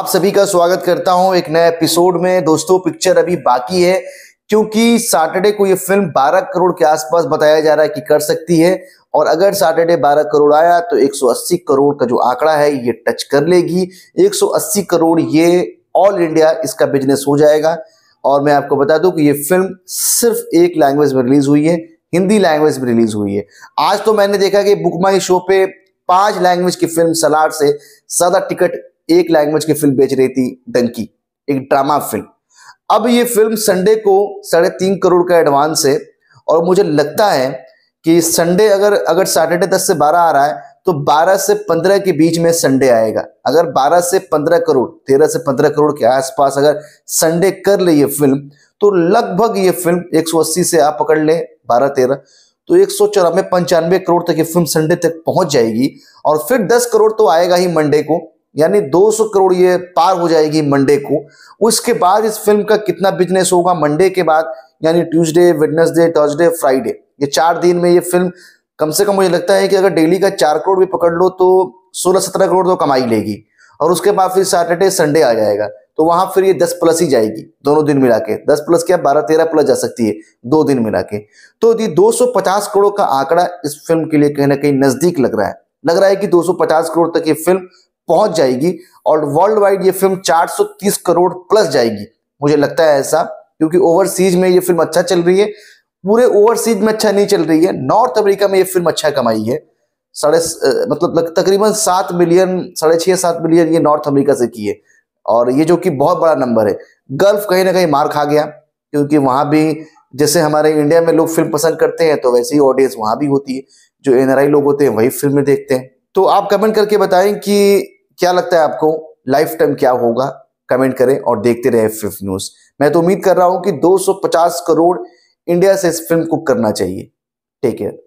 आप सभी का स्वागत करता हूं एक नए एपिसोड में दोस्तों पिक्चर अभी बाकी है क्योंकि सैटरडे को ये फिल्म 12 करोड़ के आसपास बताया जा रहा है कि कर सकती है और अगर सैटरडे 12 करोड़ आया तो 180 करोड़ का जो आंकड़ा है ये टच कर लेगी 180 करोड़ ये ऑल इंडिया इसका बिजनेस हो जाएगा और मैं आपको बता दूं कि ये फिल्म सिर्फ एक लैंग्वेज में रिलीज हुई है हिंदी लैंग्वेज में रिलीज हुई है आज तो मैंने देखा कि बुकमाई शो पे पांच लैंग्वेज की फिल्म सलाड से ज्यादा टिकट एक लैंग्वेज की फिल्म बेच रही थी डंकी एक ड्रामा फिल्म अब ये फिल्म संडे को साढ़े तीन करोड़ का एडवांस है और मुझे लगता है कि संडे अगर अगर सैटरडे दस से बारह आ रहा है तो बारह से पंद्रह के बीच में संडे आएगा अगर बारह से पंद्रह करोड़ तेरह से पंद्रह करोड़ के आसपास अगर संडे कर ले ये फिल्म तो लगभग ये फिल्म एक सौ अस्सी से आप पकड़ लें बारह तेरह तो एक सौ चौरानवे पंचानवे करोड़ तक ये फिल्म संडे तक पहुंच जाएगी और फिर दस करोड़ तो आएगा ही मंडे को यानी 200 करोड़ ये पार हो जाएगी मंडे को उसके बाद इस फिल्म का कितना बिजनेस होगा मंडे के बाद यानी ट्यूसडे वेडनेसडे थर्सडे फ्राइडे ये चार दिन में ये फिल्म कम से कम मुझे लगता है कि अगर डेली का चार करोड़ भी पकड़ लो तो सोलह सत्रह करोड़ तो कमाई लेगी और उसके बाद फिर सैटरडे संडे आ जाएगा तो वहां फिर ये दस प्लस ही जाएगी दोनों दिन मिला के दस प्लस क्या बारह तेरह प्लस जा सकती है दो दिन मिला के तो ये पचास करोड़ का आंकड़ा इस फिल्म के लिए कहीं ना कहीं नजदीक लग रहा है लग रहा है कि 250 करोड़ तक ये फिल्म पहुंच जाएगी और वर्ल्ड वाइड ये फिल्म 430 करोड़ प्लस जाएगी मुझे लगता है ऐसा क्योंकि ओवरसीज में ये फिल्म अच्छा चल रही है पूरे ओवरसीज में अच्छा नहीं चल रही है नॉर्थ अमेरिका में ये फिल्म अच्छा कमाई है साढ़े मतलब तकरीबन सात मिलियन साढ़े छः सात मिलियन ये नॉर्थ अमेरिका से की है और ये जो कि बहुत बड़ा नंबर है गल्फ कहीं ना कहीं मार खा गया क्योंकि वहाँ भी जैसे हमारे इंडिया में लोग फिल्म पसंद करते हैं तो वैसे ही ऑडियंस वहाँ भी होती है जो एन लोग होते हैं वही फिल्में देखते हैं तो आप कमेंट करके बताएं कि क्या लगता है आपको लाइफ टाइम क्या होगा कमेंट करें और देखते रहे फिफ्थ न्यूज मैं तो उम्मीद कर रहा हूं कि 250 करोड़ इंडिया से इस फिल्म को करना चाहिए टेक केयर